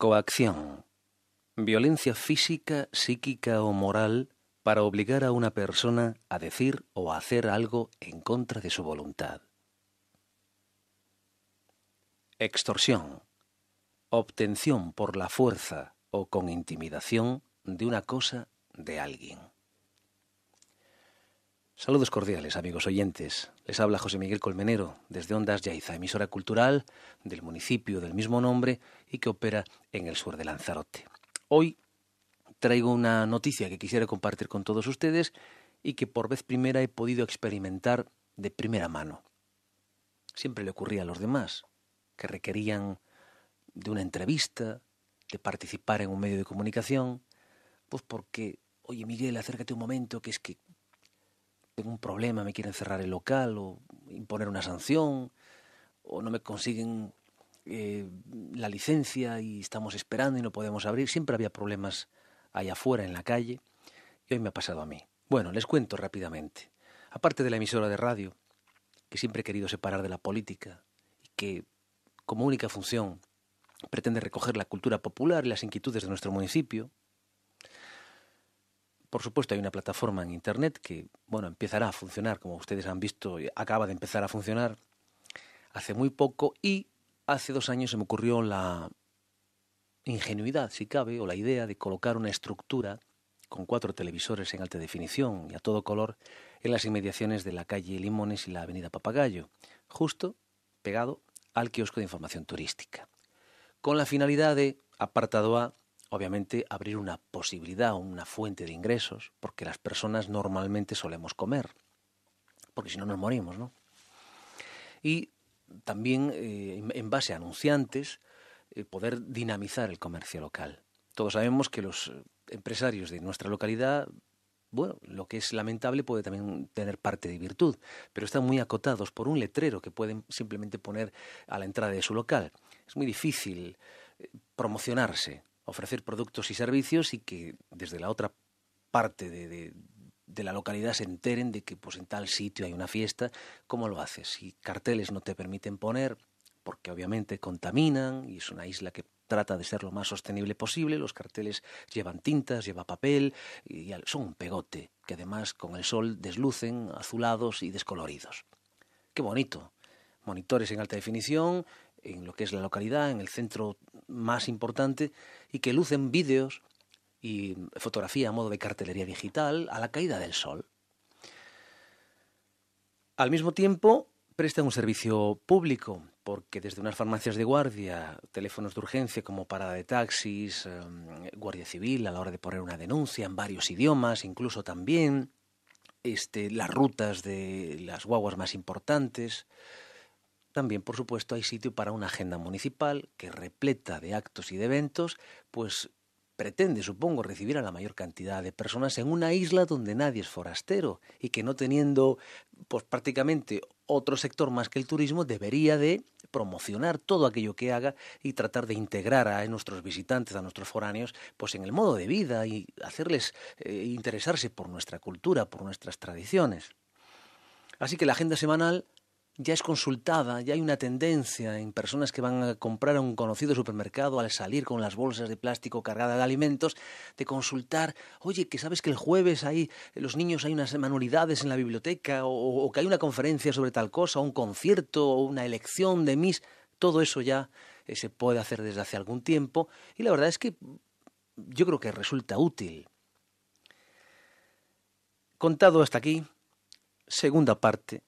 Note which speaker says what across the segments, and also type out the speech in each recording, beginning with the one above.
Speaker 1: Coacción. Violencia física, psíquica o moral para obligar a una persona a decir o hacer algo en contra de su voluntad. Extorsión. Obtención por la fuerza o con intimidación de una cosa de alguien. Saludos cordiales, amigos oyentes. Les habla José Miguel Colmenero, desde Ondas Yaiza, emisora cultural del municipio del mismo nombre y que opera en el sur de Lanzarote. Hoy traigo una noticia que quisiera compartir con todos ustedes y que por vez primera he podido experimentar de primera mano. Siempre le ocurría a los demás, que requerían de una entrevista, de participar en un medio de comunicación, pues porque, oye Miguel, acércate un momento, que es que tengo un problema, me quieren cerrar el local o imponer una sanción o no me consiguen eh, la licencia y estamos esperando y no podemos abrir. Siempre había problemas allá afuera en la calle y hoy me ha pasado a mí. Bueno, les cuento rápidamente. Aparte de la emisora de radio, que siempre he querido separar de la política y que como única función pretende recoger la cultura popular y las inquietudes de nuestro municipio, por supuesto, hay una plataforma en Internet que, bueno, empezará a funcionar, como ustedes han visto, acaba de empezar a funcionar hace muy poco y hace dos años se me ocurrió la ingenuidad, si cabe, o la idea de colocar una estructura con cuatro televisores en alta definición y a todo color en las inmediaciones de la calle Limones y la avenida Papagayo, justo pegado al kiosco de información turística, con la finalidad de, apartado A, obviamente abrir una posibilidad, una fuente de ingresos, porque las personas normalmente solemos comer, porque si no nos morimos, ¿no? Y también eh, en base a anunciantes, eh, poder dinamizar el comercio local. Todos sabemos que los empresarios de nuestra localidad, bueno, lo que es lamentable puede también tener parte de virtud, pero están muy acotados por un letrero que pueden simplemente poner a la entrada de su local. Es muy difícil eh, promocionarse, ofrecer productos y servicios y que desde la otra parte de, la localidad se enteren de que pues en tal sitio hay una fiesta, ¿cómo lo haces? Si carteles no te permiten poner, porque obviamente contaminan y es una isla que trata de ser lo más sostenible posible, los carteles llevan tintas, lleva papel y son un pegote, que además con el sol deslucen, azulados y descoloridos. Qué bonito. Monitores en alta definición en lo que es la localidad, en el centro más importante, y que lucen vídeos y fotografía a modo de cartelería digital a la caída del sol. Al mismo tiempo, prestan un servicio público, porque desde unas farmacias de guardia, teléfonos de urgencia como parada de taxis, em, guardia civil a la hora de poner una denuncia en varios idiomas, incluso también este, las rutas de las guaguas más importantes, también, por supuesto, hay sitio para una agenda municipal que repleta de actos y de eventos, pues pretende, supongo, recibir a la mayor cantidad de personas en una isla donde nadie es forastero y que no teniendo pues prácticamente otro sector más que el turismo debería de promocionar todo aquello que haga y tratar de integrar a nuestros visitantes, a nuestros foráneos, pues en el modo de vida y hacerles eh, interesarse por nuestra cultura, por nuestras tradiciones. Así que la agenda semanal ya es consultada, ya hay una tendencia en personas que van a comprar a un conocido supermercado al salir con las bolsas de plástico cargadas de alimentos, de consultar, oye, que sabes que el jueves hay, los niños hay unas manualidades en la biblioteca, o, que hay una conferencia sobre tal cosa, un concierto, o una elección de mis, todo eso ya eh, se puede hacer desde hace algún tiempo, y la verdad es que yo creo que resulta útil. Contado hasta aquí, segunda parte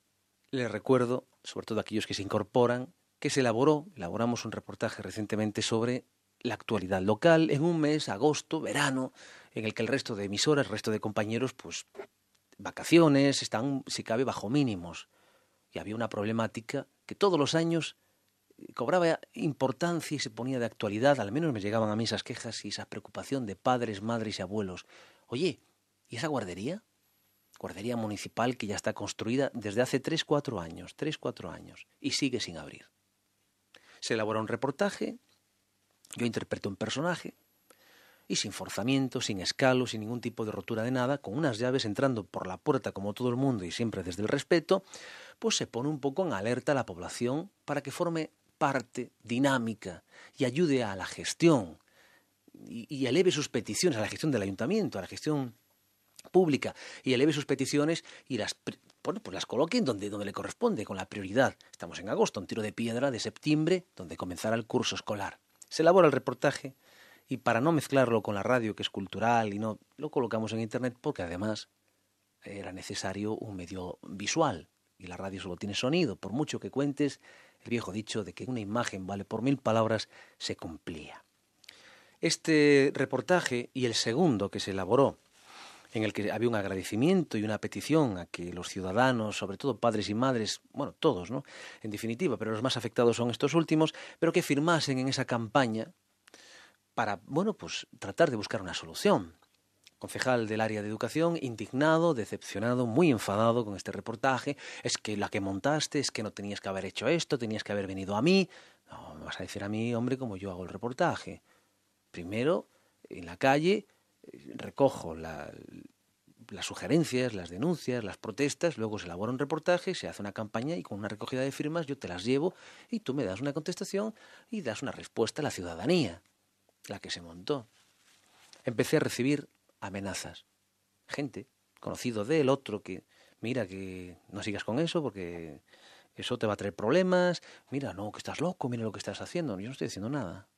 Speaker 1: les recuerdo, sobre todo a aquellos que se incorporan, que se elaboró, elaboramos un reportaje recientemente sobre la actualidad local en un mes, agosto, verano, en el que el resto de emisoras, el resto de compañeros, pues vacaciones, están, si cabe, bajo mínimos. Y había una problemática que todos los años eh, cobraba importancia y se ponía de actualidad, al menos me llegaban a mí esas quejas y esa preocupación de padres, madres y abuelos. Oye, ¿y esa guardería? guardería municipal que ya está construida desde hace 3-4 años, 3-4 años, y sigue sin abrir. Se elabora un reportaje, yo interpreto un personaje, y sin forzamiento, sin escalo, sin ningún tipo de rotura de nada, con unas llaves entrando por la puerta como todo el mundo y siempre desde el respeto, pues se pone un poco en alerta a la población para que forme parte dinámica y ayude a la gestión y, y eleve sus peticiones a la gestión del ayuntamiento, a la gestión pública y eleve sus peticiones y las bueno, pues las coloquen donde, donde le corresponde, con la prioridad. Estamos en agosto, un tiro de piedra de septiembre, donde comenzará el curso escolar. Se elabora el reportaje y para no mezclarlo con la radio, que es cultural y no, lo colocamos en Internet porque además era necesario un medio visual y la radio solo tiene sonido. Por mucho que cuentes, el viejo dicho de que una imagen vale por mil palabras se cumplía. Este reportaje y el segundo que se elaboró en el que había un agradecimiento y una petición a que los ciudadanos, sobre todo padres y madres, bueno, todos, ¿no? En definitiva, pero los más afectados son estos últimos, pero que firmasen en esa campaña para, bueno, pues tratar de buscar una solución. Concejal del área de educación, indignado, decepcionado, muy enfadado con este reportaje. Es que la que montaste, es que no tenías que haber hecho esto, tenías que haber venido a mí. No, me vas a decir a mí, hombre, como yo hago el reportaje. Primero, en la calle, recojo las sugerencias, las denuncias, las protestas, luego se elabora un reportaje, se hace una campaña y con una recogida de firmas yo te las llevo y tú me das una contestación y das una respuesta a la ciudadanía, la que se montó. Empecé a recibir amenazas. Gente, conocido del otro, que mira que no sigas con eso porque eso te va a traer problemas, mira, no, que estás loco, mira lo que estás haciendo, yo no estoy diciendo nada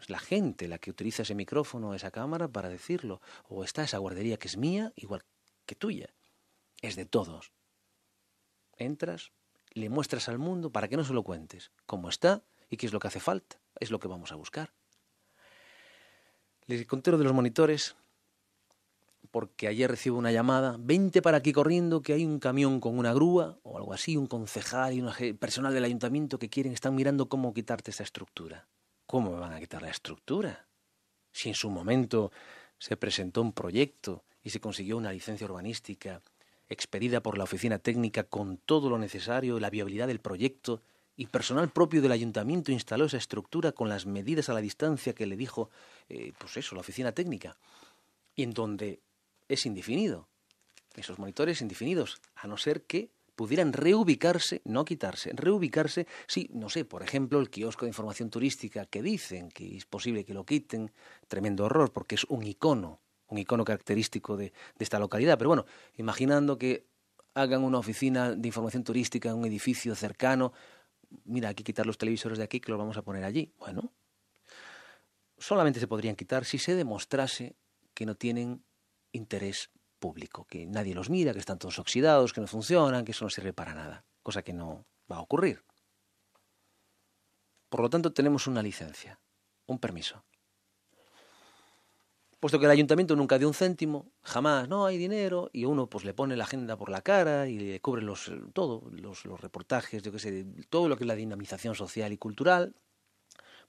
Speaker 1: es la gente la que utiliza ese micrófono, o esa cámara para decirlo. O está esa guardería que es mía, igual que tuya. Es de todos. Entras, le muestras al mundo para que no se lo cuentes cómo está y qué es lo que hace falta. Es lo que vamos a buscar. Les conté lo de los monitores porque ayer recibo una llamada, Vente para aquí corriendo, que hay un camión con una grúa o algo así, un concejal y un personal del ayuntamiento que quieren, están mirando cómo quitarte esa estructura. ¿Cómo me van a quitar la estructura? Si en su momento se presentó un proyecto y se consiguió una licencia urbanística expedida por la oficina técnica con todo lo necesario la viabilidad del proyecto, y personal propio del ayuntamiento instaló esa estructura con las medidas a la distancia que le dijo, eh, pues eso, la oficina técnica, y en donde es indefinido, esos monitores indefinidos, a no ser que pudieran reubicarse, no quitarse, reubicarse, si, no sé, por ejemplo, el kiosco de información turística que dicen que es posible que lo quiten, tremendo horror, porque es un icono, un icono característico de, esta localidad. Pero bueno, imaginando que hagan una oficina de información turística en un edificio cercano, mira, hay que quitar los televisores de aquí, que los vamos a poner allí. Bueno, solamente se podrían quitar si se demostrase que no tienen interés público, que nadie los mira, que están todos oxidados, que no funcionan, que eso no sirve para nada, cosa que no va a ocurrir. Por lo tanto, tenemos una licencia, un permiso. Puesto que el ayuntamiento nunca dio un céntimo, jamás, no hay dinero, y uno pues le pone la agenda por la cara y le cubre los, todo, los, reportajes, yo qué sé, todo lo que es la dinamización social y cultural,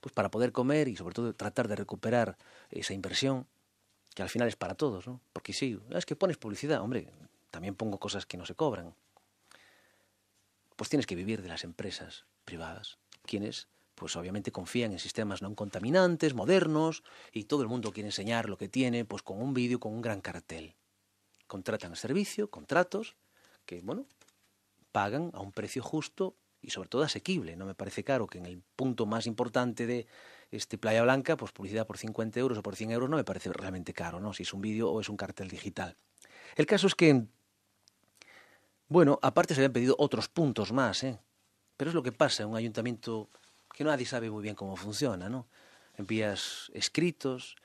Speaker 1: pues para poder comer y sobre todo tratar de recuperar esa inversión que al final es para todos, ¿no? Porque sí, es que pones publicidad, hombre, también pongo cosas que no se cobran. Pues tienes que vivir de las empresas privadas, quienes pues obviamente confían en sistemas no contaminantes, modernos, y todo el mundo quiere enseñar lo que tiene, pues con un vídeo, con un gran cartel. Contratan servicio, contratos, que bueno, pagan a un precio justo y sobre todo asequible. No me parece caro que en el punto más importante de este Playa Blanca, pues publicidad por 50 euros o por 100 euros no me parece realmente caro, ¿no? Si es un vídeo o es un cartel digital. El caso es que, bueno, aparte se habían pedido otros puntos más, ¿eh? Pero es lo que pasa en un ayuntamiento que nadie sabe muy bien cómo funciona, ¿no? Envías escritos,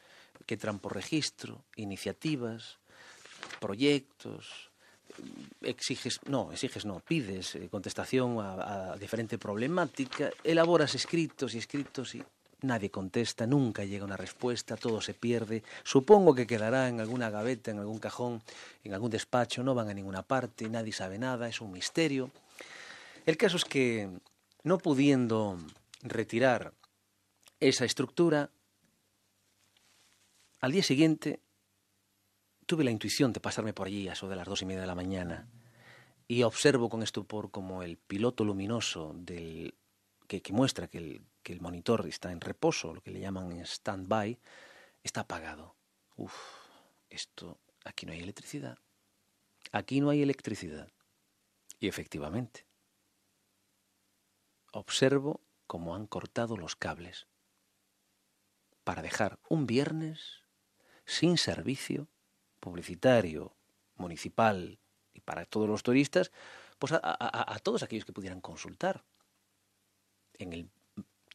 Speaker 1: que entran registro, iniciativas, proyectos, exiges, no, exiges no, pides eh, contestación a diferente problemática, elaboras escritos y escritos y Nadie contesta, nunca llega una respuesta, todo se pierde. Supongo que quedará en alguna gaveta, en algún cajón, en algún despacho, no van a ninguna parte, nadie sabe nada, es un misterio. El caso es que, no pudiendo retirar esa estructura, al día siguiente tuve la intuición de pasarme por allí a eso de las dos y media de la mañana y observo con estupor como el piloto luminoso del que, que muestra que el que el monitor está en reposo, lo que le llaman stand-by, está apagado. Uf, esto, aquí no hay electricidad. Aquí no hay electricidad. Y efectivamente, observo cómo han cortado los cables para dejar un viernes sin servicio publicitario, municipal y para todos los turistas, pues a, a todos aquellos que pudieran consultar. En el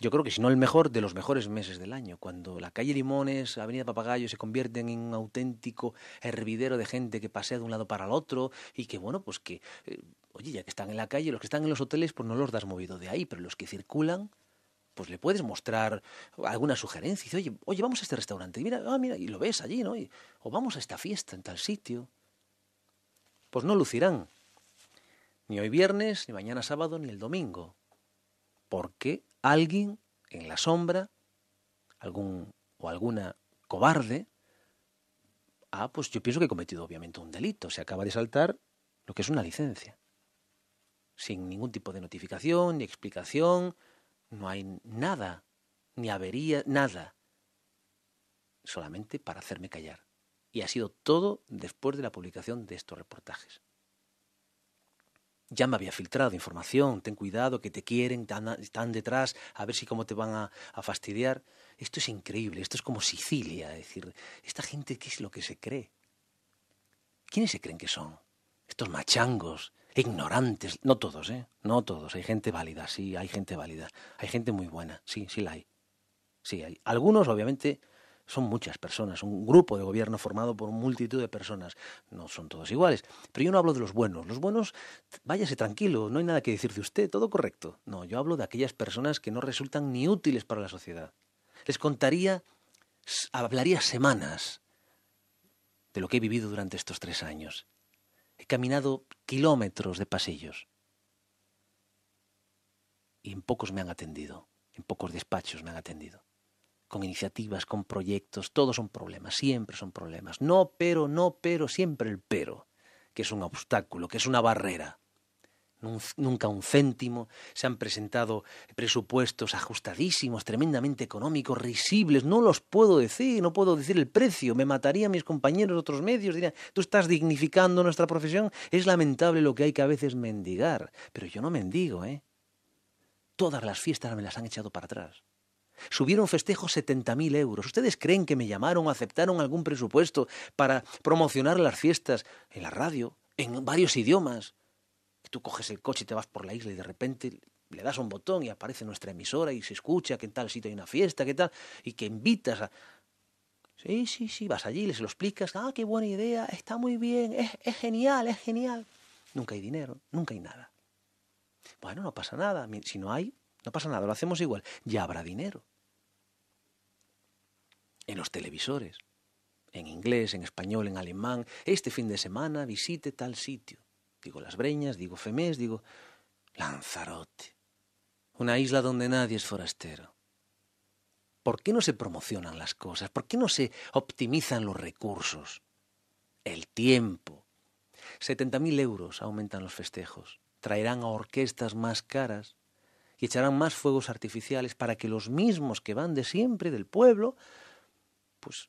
Speaker 1: yo creo que si no el mejor, de los mejores meses del año, cuando la calle Limones, Avenida Papagayo se convierten en un auténtico hervidero de gente que pasea de un lado para el otro y que, bueno, pues que, eh, oye, ya que están en la calle, los que están en los hoteles, pues no los das movido de ahí, pero los que circulan, pues le puedes mostrar alguna sugerencia. Y oye, oye, vamos a este restaurante. Y mira, ah, mira, y lo ves allí, ¿no? o vamos a esta fiesta en tal sitio. Pues no lucirán. Ni hoy viernes, ni mañana sábado, ni el domingo. ¿Por qué? alguien en la sombra, algún o alguna cobarde, ah, pues yo pienso que he cometido obviamente un delito, se acaba de saltar lo que es una licencia. Sin ningún tipo de notificación, ni explicación, no hay nada, ni avería, nada. Solamente para hacerme callar. Y ha sido todo después de la publicación de estos reportajes ya me había filtrado información, ten cuidado, que te quieren, están detrás, a ver si cómo te van a, fastidiar. Esto es increíble, esto es como Sicilia, es decir, esta gente, ¿qué es lo que se cree? ¿Quiénes se creen que son? Estos machangos, ignorantes, no todos, ¿eh? No todos, hay gente válida, sí, hay gente válida, hay gente muy buena, sí, sí la hay. Sí, hay. Algunos, obviamente, son muchas personas, un grupo de gobierno formado por multitud de personas. No son todos iguales. Pero yo no hablo de los buenos. Los buenos, váyase tranquilo, no hay nada que decir de usted, todo correcto. No, yo hablo de aquellas personas que no resultan ni útiles para la sociedad. Les contaría, hablaría semanas de lo que he vivido durante estos tres años. He caminado kilómetros de pasillos y en pocos me han atendido, en pocos despachos me han atendido con iniciativas, con proyectos, todos son problemas, siempre son problemas. No, pero, no, pero, siempre el pero, que es un obstáculo, que es una barrera. Nunca un céntimo, se han presentado presupuestos ajustadísimos, tremendamente económicos, risibles, no los puedo decir, no puedo decir el precio, me a mis compañeros de otros medios, dirían, tú estás dignificando nuestra profesión, es lamentable lo que hay que a veces mendigar, pero yo no mendigo, ¿eh? Todas las fiestas me las han echado para atrás Subieron festejos 70.000 euros. ¿Ustedes creen que me llamaron, aceptaron algún presupuesto para promocionar las fiestas en la radio, en varios idiomas? Tú coges el coche y te vas por la isla y de repente le das un botón y aparece nuestra emisora y se escucha que en tal sitio hay una fiesta, que tal, y que invitas a... Sí, sí, sí, vas allí, les lo explicas, ah, qué buena idea, está muy bien, es genial, es genial. Nunca hay dinero, nunca hay nada. Bueno, no pasa nada, si no hay, no pasa nada, lo hacemos igual, ya habrá dinero en los televisores, en inglés, en español, en alemán. Este fin de semana visite tal sitio. Digo Las Breñas, digo Femés, digo Lanzarote. Una isla donde nadie es forastero. ¿Por qué no se promocionan las cosas? ¿Por qué no se optimizan los recursos? El tiempo. 70.000 euros aumentan los festejos. Traerán a orquestas más caras y echarán más fuegos artificiales para que los mismos que van de siempre del pueblo pues,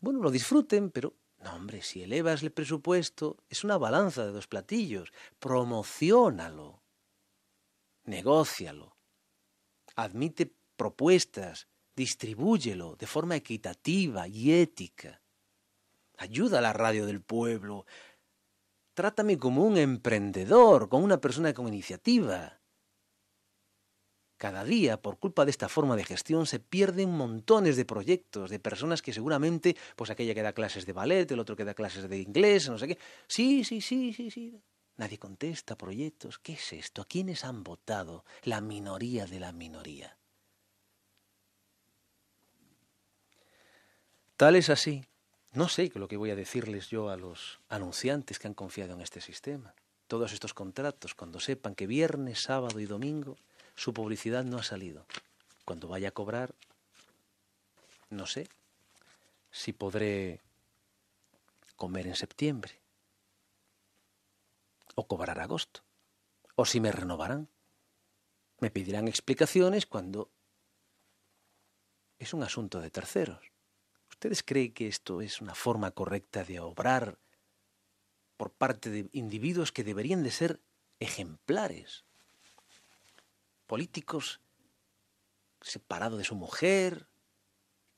Speaker 1: bueno, lo disfruten, pero no, hombre, si elevas el presupuesto, es una balanza de dos platillos. Promociónalo, negocialo admite propuestas, distribúyelo de forma equitativa y ética. Ayuda a la radio del pueblo. Trátame como un emprendedor, como una persona con iniciativa. Cada día, por culpa de esta forma de gestión, se pierden montones de proyectos, de personas que seguramente, pues aquella que da clases de ballet, el otro que da clases de inglés, no sé qué. Sí, sí, sí, sí, sí. Nadie contesta, proyectos. ¿Qué es esto? ¿A quiénes han votado? La minoría de la minoría. Tal es así. No sé lo que voy a decirles yo a los anunciantes que han confiado en este sistema. Todos estos contratos, cuando sepan que viernes, sábado y domingo su publicidad no ha salido. Cuando vaya a cobrar, no sé si podré comer en septiembre, o cobrar agosto, o si me renovarán. Me pedirán explicaciones cuando es un asunto de terceros. ¿Ustedes creen que esto es una forma correcta de obrar por parte de individuos que deberían de ser ejemplares políticos, separado de su mujer,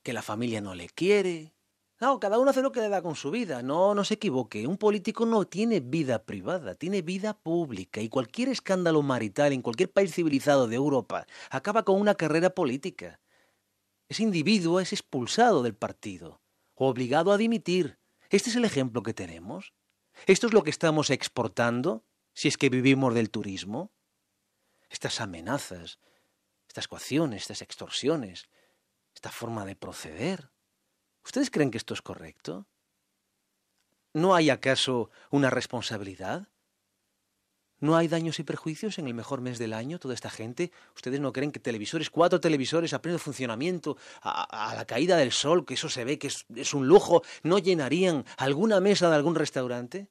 Speaker 1: que la familia no le quiere. No, cada uno hace lo que le da con su vida. No, no se equivoque. Un político no tiene vida privada, tiene vida pública. Y cualquier escándalo marital en cualquier país civilizado de Europa acaba con una carrera política. Ese individuo es expulsado del partido, o obligado a dimitir. Este es el ejemplo que tenemos. Esto es lo que estamos exportando, si es que vivimos del turismo estas amenazas, estas coacciones, estas extorsiones, esta forma de proceder. ¿Ustedes creen que esto es correcto? ¿No hay acaso una responsabilidad? ¿No hay daños y perjuicios en el mejor mes del año? Toda esta gente, ¿ustedes no creen que televisores, cuatro televisores a pleno funcionamiento, a, la caída del sol, que eso se ve que es un lujo, no llenarían alguna mesa de algún restaurante?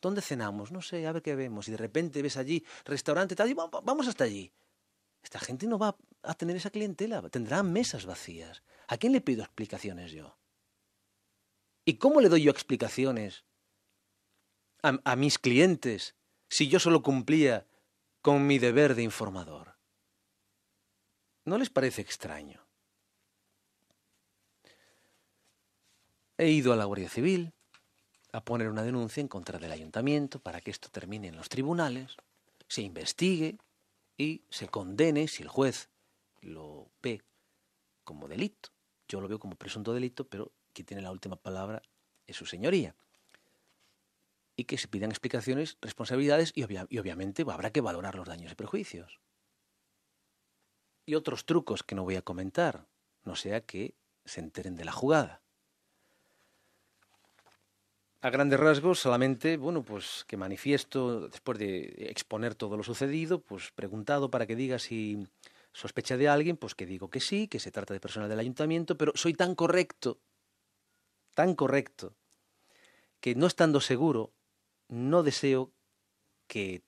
Speaker 1: ¿Dónde cenamos? No sé, a ver qué vemos. Y de repente ves allí restaurante tal, y vamos hasta allí. Esta gente no va a tener esa clientela, tendrá mesas vacías. ¿A quién le pido explicaciones yo? ¿Y cómo le doy yo explicaciones a, a mis clientes si yo solo cumplía con mi deber de informador? ¿No les parece extraño? He ido a la Guardia Civil, a poner una denuncia en contra del ayuntamiento para que esto termine en los tribunales, se investigue y se condene si el juez lo ve como delito. Yo lo veo como presunto delito, pero quien tiene la última palabra es su señoría. Y que se pidan explicaciones, responsabilidades y, obviamente habrá que valorar los daños y perjuicios. Y otros trucos que no voy a comentar, no sea que se enteren de la jugada. A grandes rasgos, solamente, bueno, pues que manifiesto, después de exponer todo lo sucedido, pues preguntado para que diga si sospecha de alguien, pues que digo que sí, que se trata de personas del ayuntamiento, pero soy tan correcto, tan correcto, que no estando seguro, no deseo que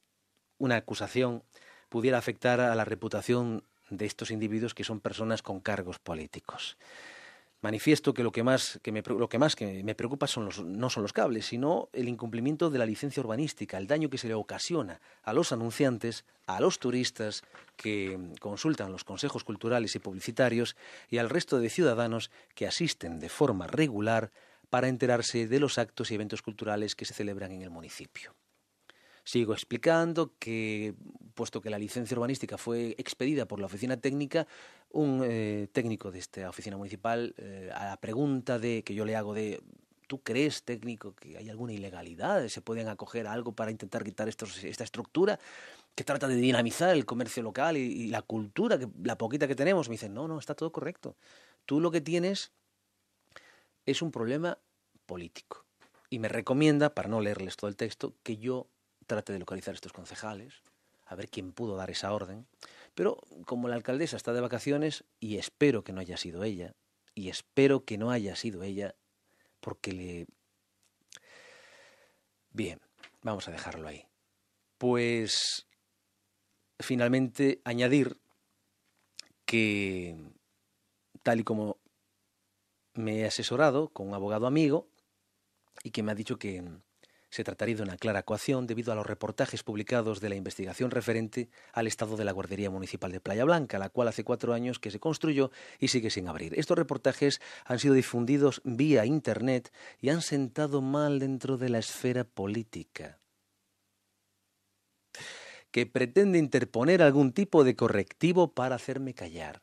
Speaker 1: una acusación pudiera afectar a la reputación de estos individuos que son personas con cargos políticos manifiesto que lo que más que me, lo que más que me preocupa son no son los cables, sino el incumplimiento de la licencia urbanística, el daño que se le ocasiona a los anunciantes, a los turistas que consultan los consejos culturales y publicitarios y al resto de ciudadanos que asisten de forma regular para enterarse de los actos y eventos culturales que se celebran en el municipio. Sigo explicando que, puesto que la licencia urbanística fue expedida por la oficina técnica, un eh, técnico de esta oficina municipal eh, a la pregunta de que yo le hago de ¿tú crees, técnico, que hay alguna ilegalidad? ¿Se pueden acoger a algo para intentar quitar esta estructura que trata de dinamizar el comercio local y, la cultura, que, la poquita que tenemos? Me dicen, no, no, está todo correcto. Tú lo que tienes es un problema político. Y me recomienda, para no leerles todo el texto, que yo trate de localizar a estos concejales, a ver quién pudo dar esa orden pero como la alcaldesa está de vacaciones, y espero que no haya sido ella, y espero que no haya sido ella, porque le... Bien, vamos a dejarlo ahí. Pues finalmente añadir que, tal y como me he asesorado con un abogado amigo, y que me ha dicho que, se trataría de una clara ecuación debido a los reportajes publicados de la investigación referente al estado de la guardería municipal de Playa Blanca, la cual hace cuatro años que se construyó y sigue sin abrir. Estos reportajes han sido difundidos vía Internet y han sentado mal dentro de la esfera política que pretende interponer algún tipo de correctivo para hacerme callar.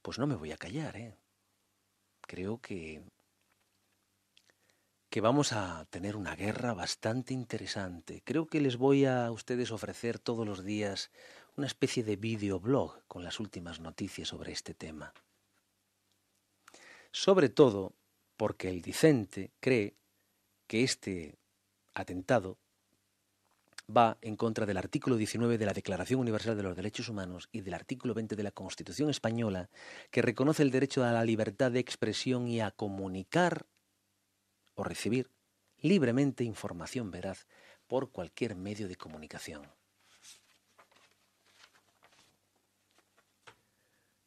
Speaker 1: Pues no me voy a callar, ¿eh? Creo que que vamos a tener una guerra bastante interesante. Creo que les voy a ustedes ofrecer todos los días una especie de videoblog con las últimas noticias sobre este tema. Sobre todo porque el dicente cree que este atentado va en contra del artículo 19 de la Declaración Universal de los Derechos Humanos y del artículo 20 de la Constitución Española, que reconoce el derecho a la libertad de expresión y a comunicar recibir libremente información veraz por cualquier medio de comunicación.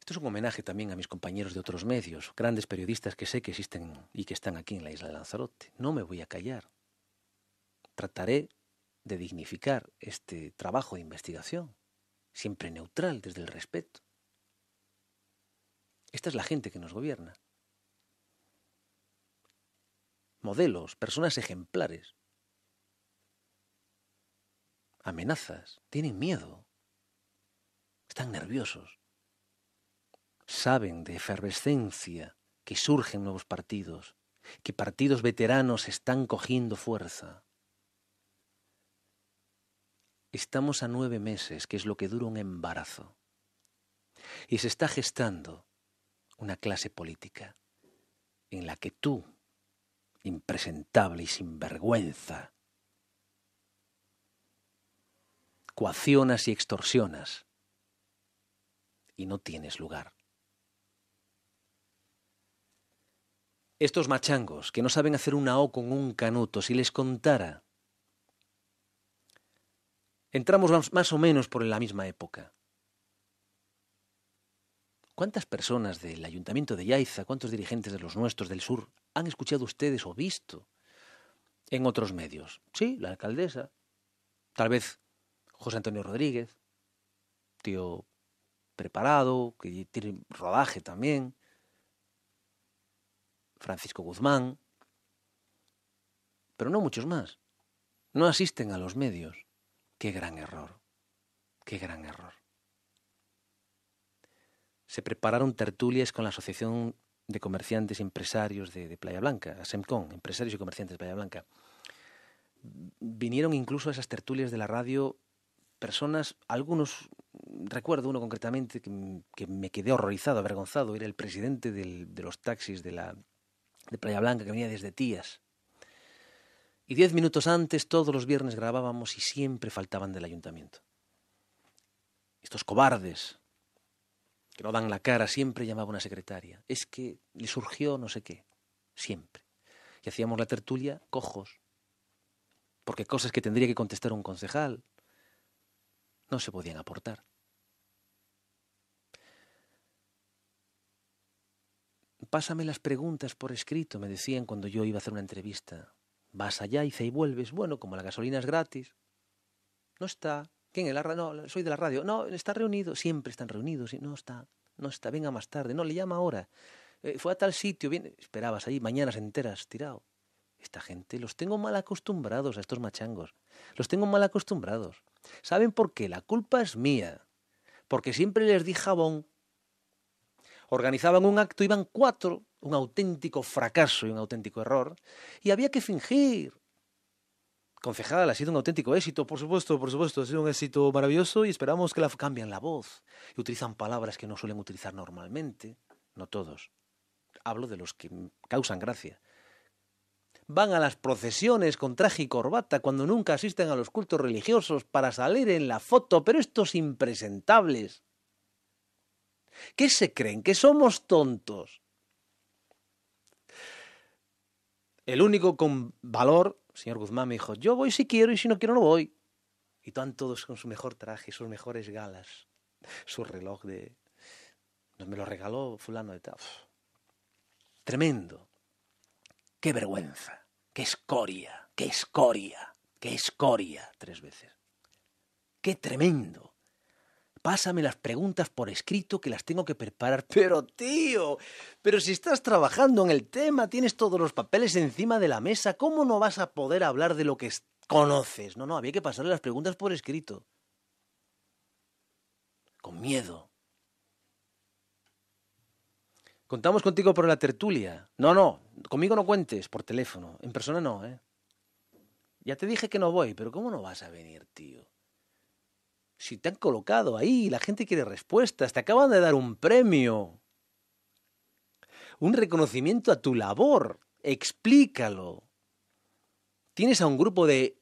Speaker 1: Esto es un homenaje también a mis compañeros de otros medios, grandes periodistas que sé que existen y que están aquí en la isla de Lanzarote. No me voy a callar. Trataré de dignificar este trabajo de investigación, siempre neutral, desde el respeto. Esta es la gente que nos gobierna modelos, personas ejemplares. Amenazas, tienen miedo, están nerviosos, saben de efervescencia que surgen nuevos partidos, que partidos veteranos están cogiendo fuerza. Estamos a nueve meses, que es lo que dura un embarazo, y se está gestando una clase política en la que tú impresentable y sin vergüenza. Coaccionas y extorsionas y no tienes lugar. Estos machangos que no saben hacer una O con un canuto, si les contara. Entramos más o menos por la misma época. ¿Cuántas personas del ayuntamiento de Yaiza, cuántos dirigentes de los nuestros del sur han escuchado ustedes o visto en otros medios. Sí, la alcaldesa, tal vez José Antonio Rodríguez, tío preparado, que tiene rodaje también, Francisco Guzmán, pero no muchos más. No asisten a los medios. Qué gran error, qué gran error. Se prepararon tertulias con la Asociación de comerciantes e empresarios de, Playa Blanca, a SEMCON, empresarios y comerciantes de Playa Blanca. Vinieron incluso a esas tertulias de la radio personas, algunos, recuerdo uno concretamente que, me quedé horrorizado, avergonzado, era el presidente de los taxis de, de Playa Blanca que venía desde Tías. Y diez minutos antes, todos los viernes grabábamos y siempre faltaban del ayuntamiento. Estos cobardes, que no dan la cara, siempre llamaba una secretaria. Es que le surgió no sé qué, siempre. Y hacíamos la tertulia cojos, porque cosas que tendría que contestar un concejal no se podían aportar. Pásame las preguntas por escrito, me decían cuando yo iba a hacer una entrevista. Vas allá, hice y vuelves. Bueno, como la gasolina es gratis. No está, ¿Quién? no, soy de la radio. No, está reunido. Siempre están reunidos. No está, no está. Venga más tarde. No, le llama ahora. Eh, fue a tal sitio. Bien, esperabas ahí mañanas enteras tirado. Esta gente los tengo mal acostumbrados a estos machangos. Los tengo mal acostumbrados. ¿Saben por qué? La culpa es mía. Porque siempre les di jabón. Organizaban un acto, iban cuatro, un auténtico fracaso y un auténtico error, y había que fingir. Concejal, ha sido un auténtico éxito, por supuesto, por supuesto, ha sido un éxito maravilloso y esperamos que la cambien la voz y utilizan palabras que no suelen utilizar normalmente, no todos. Hablo de los que causan gracia. Van a las procesiones con traje y corbata cuando nunca asisten a los cultos religiosos para salir en la foto, pero estos impresentables. ¿Qué se creen? ¿Que somos tontos? El único con valor señor Guzmán me dijo, yo voy si quiero y si no quiero no voy. Y están todos con su mejor traje, sus mejores galas, su reloj de... Me lo regaló fulano de tal. Tremendo. Qué vergüenza. Qué escoria. Qué escoria. Qué escoria. Tres veces. Qué tremendo pásame las preguntas por escrito que las tengo que preparar. Pero tío, pero si estás trabajando en el tema, tienes todos los papeles encima de la mesa, ¿cómo no vas a poder hablar de lo que conoces? No, no, había que pasarle las preguntas por escrito. Con miedo. Contamos contigo por la tertulia. No, no, conmigo no cuentes, por teléfono. En persona no, ¿eh? Ya te dije que no voy, pero ¿cómo no vas a venir, tío? Si te han colocado ahí, la gente quiere respuestas, te acaban de dar un premio, un reconocimiento a tu labor, explícalo. Tienes a un grupo de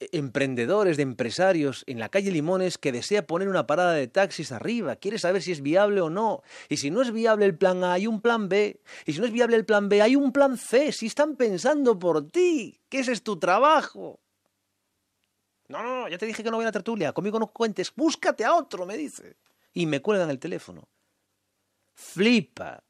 Speaker 1: eh, emprendedores, de empresarios en la calle Limones que desea poner una parada de taxis arriba, quiere saber si es viable o no. Y si no es viable el plan A, hay un plan B. Y si no es viable el plan B, hay un plan C. Si están pensando por ti, que ese es tu trabajo. No, no, ya te dije que no voy a la tertulia, conmigo no cuentes, búscate a otro, me dice. Y me cuelgan el teléfono. Flipa.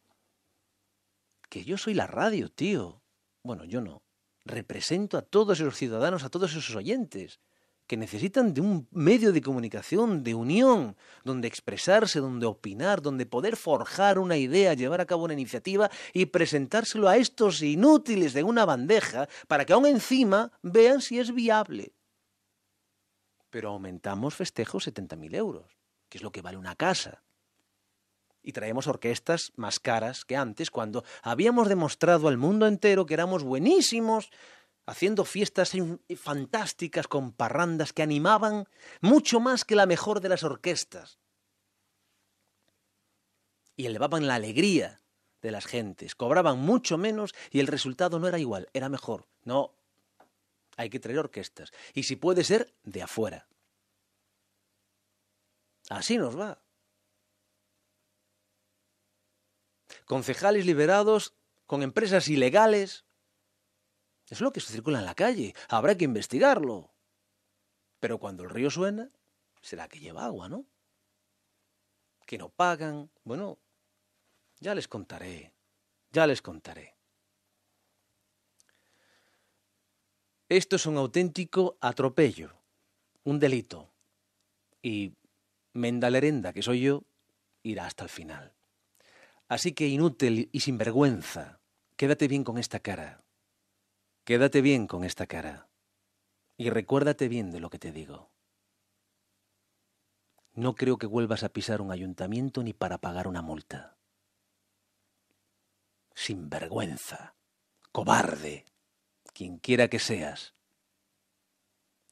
Speaker 1: Que yo soy la radio, tío. Bueno, yo no. Represento a todos esos ciudadanos, a todos esos oyentes que necesitan de un medio de comunicación, de unión, donde expresarse, donde opinar, donde poder forjar una idea, llevar a cabo una iniciativa y presentárselo a estos inútiles de una bandeja para que aún encima vean si es viable pero aumentamos festejos 70.000 euros, que es lo que vale una casa. Y traemos orquestas más caras que antes, cuando habíamos demostrado al mundo entero que éramos buenísimos haciendo fiestas eh, fantásticas con parrandas que animaban mucho más que la mejor de las orquestas. Y elevaban la alegría de las gentes, cobraban mucho menos y el resultado no era igual, era mejor. No, hay que traer orquestas. Y si puede ser, de afuera. Así nos va. Concejales liberados con empresas ilegales. Es lo que se circula en la calle. Habrá que investigarlo. Pero cuando el río suena, será que lleva agua, ¿no? Que no pagan. Bueno, ya les contaré. Ya les contaré. Esto es un auténtico atropello, un delito. Y Mendalerenda, que soy yo, irá hasta el final. Así que inútil y sinvergüenza, quédate bien con esta cara. Quédate bien con esta cara. Y recuérdate bien de lo que te digo. No creo que vuelvas a pisar un ayuntamiento ni para pagar una multa. Sinvergüenza. Cobarde quien quiera que seas,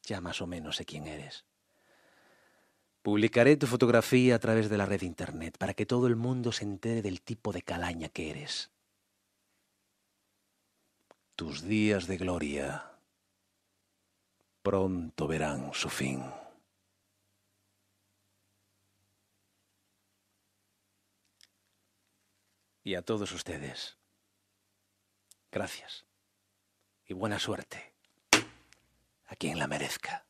Speaker 1: ya más o menos sé quién eres. Publicaré tu fotografía a través de la red de Internet para que todo el mundo se entere del tipo de calaña que eres. Tus días de gloria pronto verán su fin. Y a todos ustedes, gracias y buena suerte a quien la merezca.